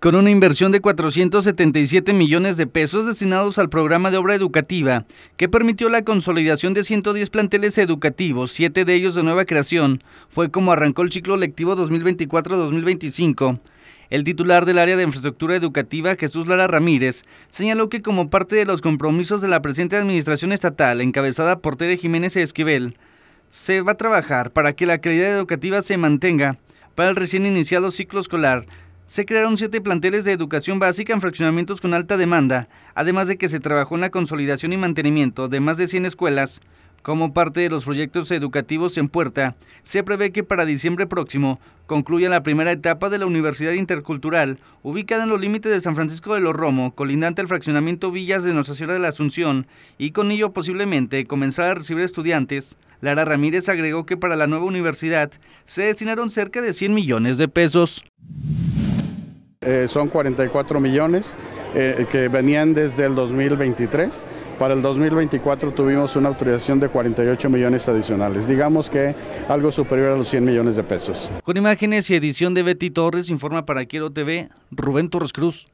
Con una inversión de 477 millones de pesos destinados al programa de obra educativa, que permitió la consolidación de 110 planteles educativos, siete de ellos de nueva creación, fue como arrancó el ciclo lectivo 2024-2025. El titular del área de infraestructura educativa, Jesús Lara Ramírez, señaló que como parte de los compromisos de la presente administración estatal, encabezada por Tere Jiménez Esquivel, se va a trabajar para que la calidad educativa se mantenga para el recién iniciado ciclo escolar se crearon siete planteles de educación básica en fraccionamientos con alta demanda, además de que se trabajó en la consolidación y mantenimiento de más de 100 escuelas. Como parte de los proyectos educativos en puerta, se prevé que para diciembre próximo concluya la primera etapa de la Universidad Intercultural, ubicada en los límites de San Francisco de los Romo, colindante al fraccionamiento Villas de Nuestra Señora de la Asunción, y con ello posiblemente comenzar a recibir estudiantes. Lara Ramírez agregó que para la nueva universidad se destinaron cerca de 100 millones de pesos. Eh, son 44 millones eh, que venían desde el 2023. Para el 2024 tuvimos una autorización de 48 millones adicionales, digamos que algo superior a los 100 millones de pesos. Con imágenes y edición de Betty Torres, informa para Quiero TV, Rubén Torres Cruz.